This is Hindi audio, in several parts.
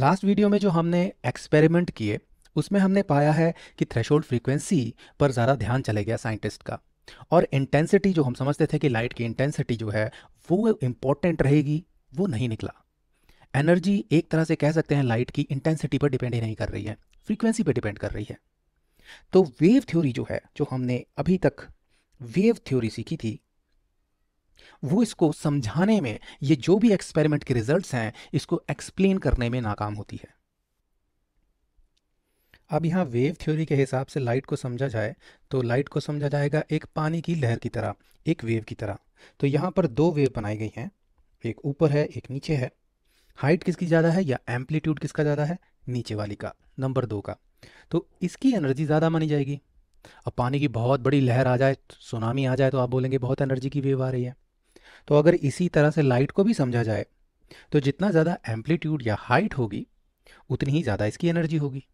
लास्ट वीडियो में जो हमने एक्सपेरिमेंट किए उसमें हमने पाया है कि थ्रेशोल्ड फ्रीक्वेंसी पर ज़्यादा ध्यान चले गया साइंटिस्ट का और इंटेंसिटी जो हम समझते थे कि लाइट की इंटेंसिटी जो है वो इम्पोर्टेंट रहेगी वो नहीं निकला एनर्जी एक तरह से कह सकते हैं लाइट की इंटेंसिटी पर डिपेंड ही नहीं कर रही है फ्रीक्वेंसी पर डिपेंड कर रही है तो वेव थ्योरी जो है जो हमने अभी तक वेव थ्योरी सीखी थी वो इसको समझाने में ये जो भी एक्सपेरिमेंट के रिजल्ट्स हैं इसको एक्सप्लेन करने में नाकाम होती है अब यहाँ वेव थ्योरी के हिसाब से लाइट को समझा जाए तो लाइट को समझा जाएगा एक पानी की लहर की तरह एक वेव की तरह तो यहाँ पर दो वेव बनाई गई हैं एक ऊपर है एक नीचे है हाइट किसकी ज़्यादा है या एम्पलीट्यूड किसका ज़्यादा है नीचे वाली का नंबर दो का तो इसकी एनर्जी ज़्यादा मानी जाएगी अब पानी की बहुत बड़ी लहर आ जाए सुनामी आ जाए तो आप बोलेंगे बहुत एनर्जी की वेव आ रही है तो अगर इसी तरह से लाइट को भी समझा जाए तो जितना ज़्यादा एम्पलीट्यूड या हाइट होगी उतनी ही ज़्यादा इसकी एनर्जी होगी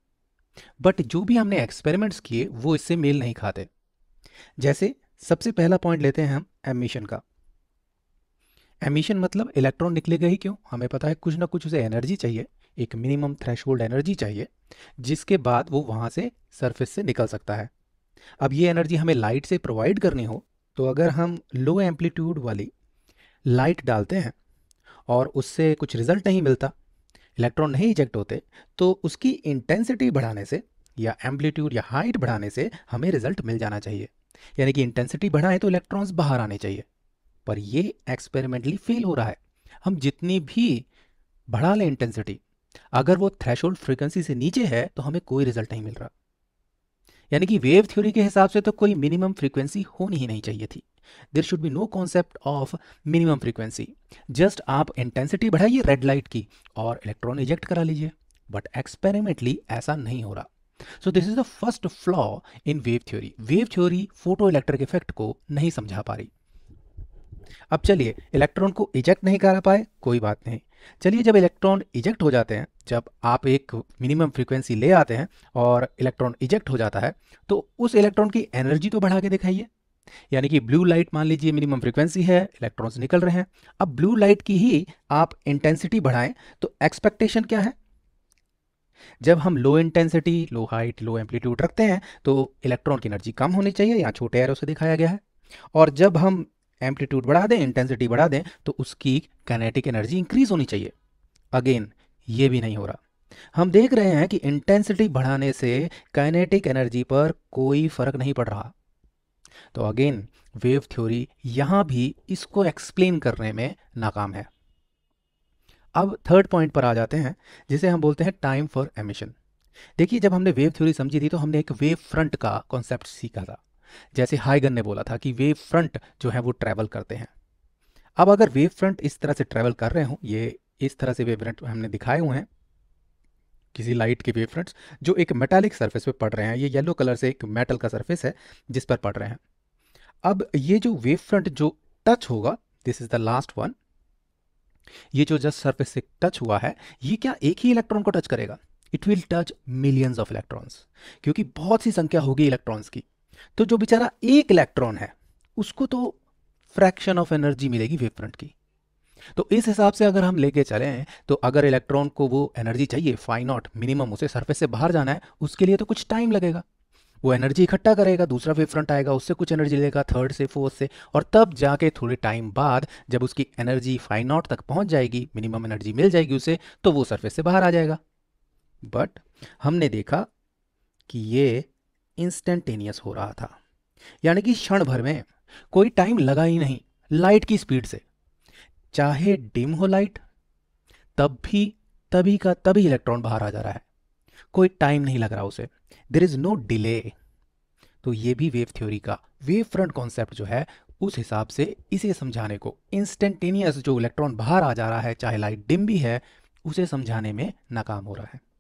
बट जो भी हमने एक्सपेरिमेंट्स किए वो इससे मेल नहीं खाते जैसे सबसे पहला पॉइंट लेते हैं हम एमिशन का एमिशन मतलब इलेक्ट्रॉन निकलेगा ही क्यों हमें पता है कुछ ना कुछ उसे एनर्जी चाहिए एक मिनिमम थ्रेश एनर्जी चाहिए जिसके बाद वो वहाँ से सरफेस से निकल सकता है अब ये एनर्जी हमें लाइट से प्रोवाइड करनी हो तो अगर हम लो एम्पलीट्यूड वाली लाइट डालते हैं और उससे कुछ रिजल्ट नहीं मिलता इलेक्ट्रॉन नहीं इजेक्ट होते तो उसकी इंटेंसिटी बढ़ाने से या एम्पलीट्यूड या हाइट बढ़ाने से हमें रिजल्ट मिल जाना चाहिए यानी कि इंटेंसिटी बढ़ाएं तो इलेक्ट्रॉन्स बाहर आने चाहिए पर ये एक्सपेरिमेंटली फेल हो रहा है हम जितनी भी बढ़ा लें इंटेंसिटी अगर वो थ्रेशोल्ड फ्रीक्वेंसी से नीचे है तो हमें कोई रिजल्ट नहीं मिल रहा यानी कि वेव थ्योरी के हिसाब से तो कोई मिनिमम फ्रीक्वेंसी होनी ही नहीं चाहिए थी there should be no concept of minimum frequency just आप इंटेंसिटी बढ़ाइए रेड लाइट की और इलेक्ट्रॉन इजेक्ट करा लीजिए बट एक्सपेरिमेंटली ऐसा नहीं हो रहा so this is the first flaw in wave theory wave theory photoelectric effect को नहीं समझा पा रही अब चलिए इलेक्ट्रॉन को इजेक्ट नहीं करा पाए कोई बात नहीं चलिए जब इलेक्ट्रॉन इजेक्ट हो जाते हैं जब आप एक मिनिमम फ्रीक्वेंसी ले आते हैं और इलेक्ट्रॉन इजेक्ट हो जाता है तो उस इलेक्ट्रॉन की एनर्जी तो बढ़ा के दिखाइए यानी कि ब्लू लाइट मान लीजिए मिनिमम फ्रिक्वेंसी है इलेक्ट्रॉन्स निकल रहे हैं अब ब्लू लाइट की ही आप इंटेंसिटी बढ़ाएं तो एक्सपेक्टेशन क्या है जब हम low intensity low height low amplitude रखते हैं तो इलेक्ट्रॉन की एनर्जी कम होनी चाहिए यहाँ छोटे एरो से दिखाया गया है और जब हम एम्पलीट्यूड बढ़ा दें इंटेंसिटी बढ़ा दें तो उसकी कैनेटिक एनर्जी इंक्रीज होनी चाहिए अगेन ये भी नहीं हो रहा हम देख रहे हैं कि इंटेंसिटी बढ़ाने से काइनेटिक एनर्जी पर कोई फर्क नहीं पड़ रहा तो अगेन वेव थ्योरी यहां भी इसको एक्सप्लेन करने में नाकाम है अब थर्ड पॉइंट पर आ जाते हैं जिसे हम बोलते हैं टाइम फॉर एमिशन देखिए जब हमने वेव थ्योरी समझी थी तो हमने एक वेव फ्रंट का कॉन्सेप्ट सीखा था जैसे हाइगन ने बोला था कि वेव फ्रंट जो है वो ट्रैवल करते हैं अब अगर वेव फ्रंट इस तरह से ट्रैवल कर रहे हो ये इस तरह से वेव फ्रंट हमने दिखाए हुए हैं किसी लाइट के वेव फ्रंट्स जो एक मेटालिक सरफेस पे पड़ रहे हैं ये येलो कलर से एक मेटल का सरफेस है जिस पर पड़ रहे हैं अब ये जो वेव फ्रंट जो टच होगा this is the last one ये जो जस्ट सरफेस से टच हुआ है ये क्या एक ही इलेक्ट्रॉन को टच करेगा it will touch millions of electrons क्योंकि बहुत सी संख्या होगी इलेक्ट्रॉन्स की तो जो बेचारा एक इलेक्ट्रॉन है उसको तो फ्रैक्शन ऑफ एनर्जी मिलेगी वेव फ्रंट की तो इस हिसाब से अगर हम लेके चले तो अगर इलेक्ट्रॉन को वो एनर्जी चाहिए फाइन नॉट मिनिमम उसे सरफेस से बाहर जाना है उसके लिए तो कुछ टाइम लगेगा वो एनर्जी इकट्ठा करेगा दूसरा वेव फ्रंट आएगा उससे कुछ एनर्जी लेगा थर्ड से फोर्थ से और तब जाके थोड़े टाइम बाद जब उसकी एनर्जी फाइन नॉट तक पहुंच जाएगी मिनिमम एनर्जी मिल जाएगी उसे तो वो सरफेस से बाहर आ जाएगा बट हमने देखा कि ये इंस्टेंटेनियस हो रहा था यानी कि क्षण भर में कोई टाइम लगा ही नहीं लाइट की स्पीड से चाहे डिम हो लाइट तब भी तभी का तभी इलेक्ट्रॉन बाहर आ जा रहा है कोई टाइम नहीं लग रहा उसे देर इज नो डिले तो ये भी वेव थ्योरी का वेव फ्रंट कॉन्सेप्ट जो है उस हिसाब से इसे समझाने को इंस्टेंटेनियस जो इलेक्ट्रॉन बाहर आ जा रहा है चाहे लाइट डिम भी है उसे समझाने में नाकाम हो रहा है